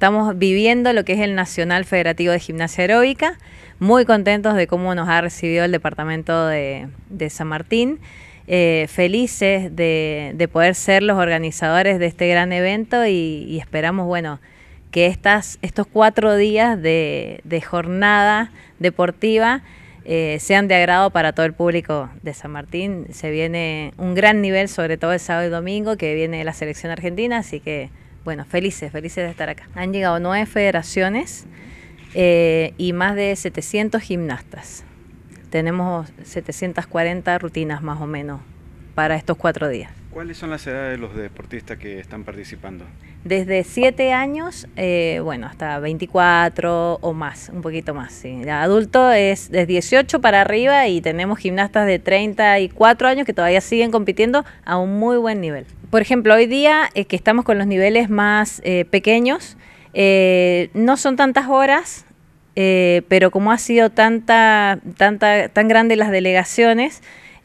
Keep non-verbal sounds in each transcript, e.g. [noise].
Estamos viviendo lo que es el Nacional Federativo de Gimnasia Aeróbica. Muy contentos de cómo nos ha recibido el departamento de, San Martín. Eh, felices de, poder ser los organizadores de este gran evento y, esperamos, bueno, que estas, estos cuatro días de, jornada deportiva eh, sean de agrado para todo el público de San Martín. Se viene un gran nivel, sobre todo el sábado y domingo, que viene la selección argentina, así que bueno, felices, felices de estar acá. Han llegado nueve federaciones eh, y más de 700 gimnastas. Tenemos 740 rutinas más o menos para estos cuatro días. ¿Cuáles son las edades de los deportistas que están participando? Desde 7 años, eh, bueno, hasta 24 o más, un poquito más. El adulto es desde 18 para arriba y tenemos gimnastas de 34 años que todavía siguen compitiendo a un muy buen nivel. Por ejemplo, hoy día eh, que estamos con los niveles más eh, pequeños, no son tantas horas, pero como ha sido tanta, tanta, tan grande las delegaciones,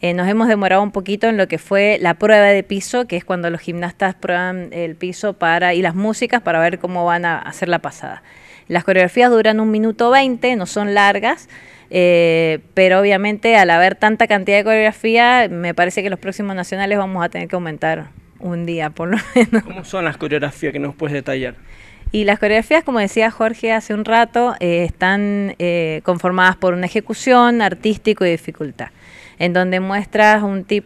eh, nos hemos demorado un poquito en lo que fue la prueba de piso, que es cuando los gimnastas prueban el piso para y las músicas para ver cómo van a hacer la pasada. Las coreografías duran un minuto 20, no son largas, eh, pero obviamente al haber tanta cantidad de coreografía, me parece que los próximos nacionales vamos a tener que aumentar un día por lo [laughs] menos. ¿Cómo son las coreografías que nos puedes detallar? Y las coreografías, como decía Jorge hace un rato, eh, están conformadas por una ejecución, artístico y dificultad en donde muestras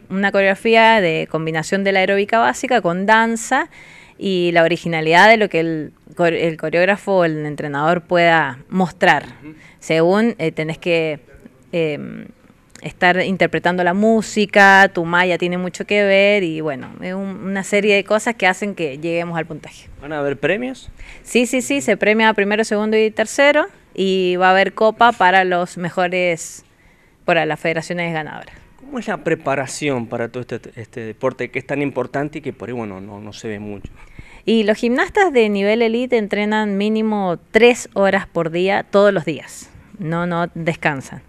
una coreografía de combinación de la aeróbica básica con danza y la originalidad de lo que el, coreógrafo o el entrenador pueda mostrar. Según eh, tenés que em, estar interpretando la música, tu malla tiene mucho que ver y bueno, es una serie de cosas que hacen que lleguemos al puntaje. ¿Van a haber premios? Sí, sí, sí, se premia primero, segundo y tercero y va a haber copa para los mejores para las federaciones ganadoras. ¿Cómo es la preparación para todo este, este, deporte que es tan importante y que por ahí bueno, no, no se ve mucho? Y los gimnastas de nivel elite entrenan mínimo tres horas por día, todos los días. No, no descansan.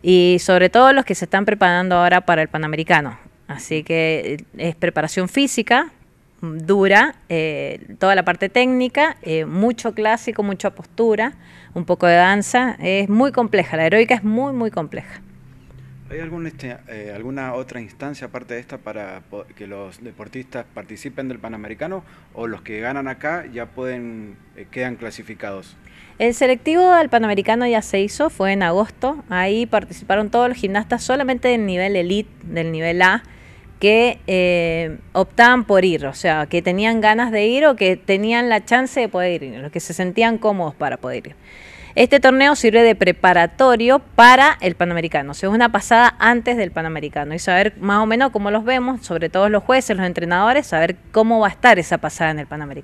Y sobre todo los que se están preparando ahora para el Panamericano. Así que eh, es preparación física, dura, eh, toda la parte técnica, eh, mucho clásico, mucha postura, un poco de danza. Es muy compleja, la heroica es muy, muy compleja. ¿Hay este, eh, alguna otra instancia aparte de esta para que los deportistas participen del Panamericano o los que ganan acá ya pueden eh, quedan clasificados? El selectivo del Panamericano ya se hizo, fue en agosto. Ahí participaron todos los gimnastas solamente del nivel elite, del nivel A que eh, optaban por ir, o sea, que tenían ganas de ir o que tenían la chance de poder ir, los que se sentían cómodos para poder ir. Este torneo sirve de preparatorio para el Panamericano, o sea, es una pasada antes del Panamericano y saber más o menos cómo los vemos, sobre todo los jueces, los entrenadores, saber cómo va a estar esa pasada en el Panamericano.